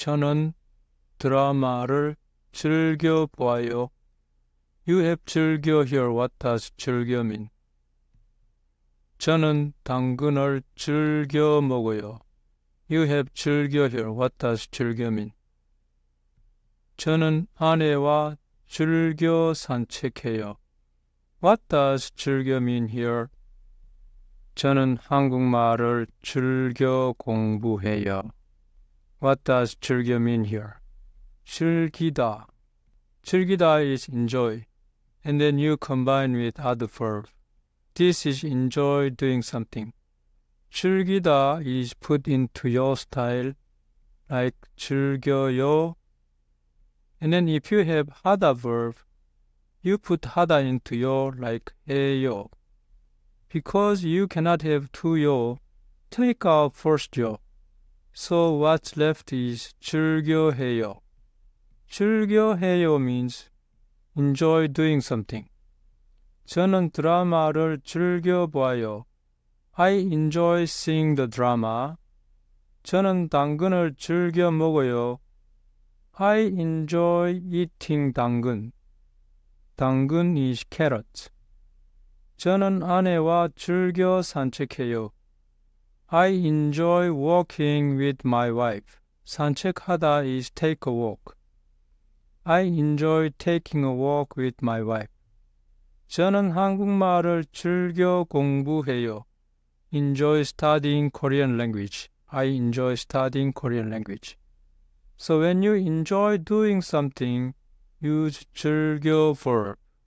저는 드라마를 즐겨 보아요. You have 즐겨 here what does 즐겨 mean? 저는 당근을 즐겨 먹어요. You have 즐겨 here what does 즐겨 mean? 저는 아내와 즐겨 산책해요. What does 즐겨 mean here? 저는 한국말을 즐겨 공부해요. What does 즐겨 mean here? 즐기다. 즐기다 is enjoy. And then you combine with other verb. This is enjoy doing something. 즐기다 is put into your style like 즐겨요. And then if you have 하다 verb, you put 하다 into your like 해요. Because you cannot have two yo, take out first yo. So what's left is 즐겨해요. 즐겨해요 means enjoy doing something. 저는 드라마를 즐겨봐요. I enjoy seeing the drama. 저는 당근을 즐겨 먹어요. I enjoy eating 당근. 당근 is carrot. 저는 아내와 즐겨 산책해요. I enjoy walking with my wife. 산책하다 is take a walk. I enjoy taking a walk with my wife. 저는 한국말을 즐겨 공부해요. Enjoy studying Korean language. I enjoy studying Korean language. So when you enjoy doing something, use 즐겨 verb.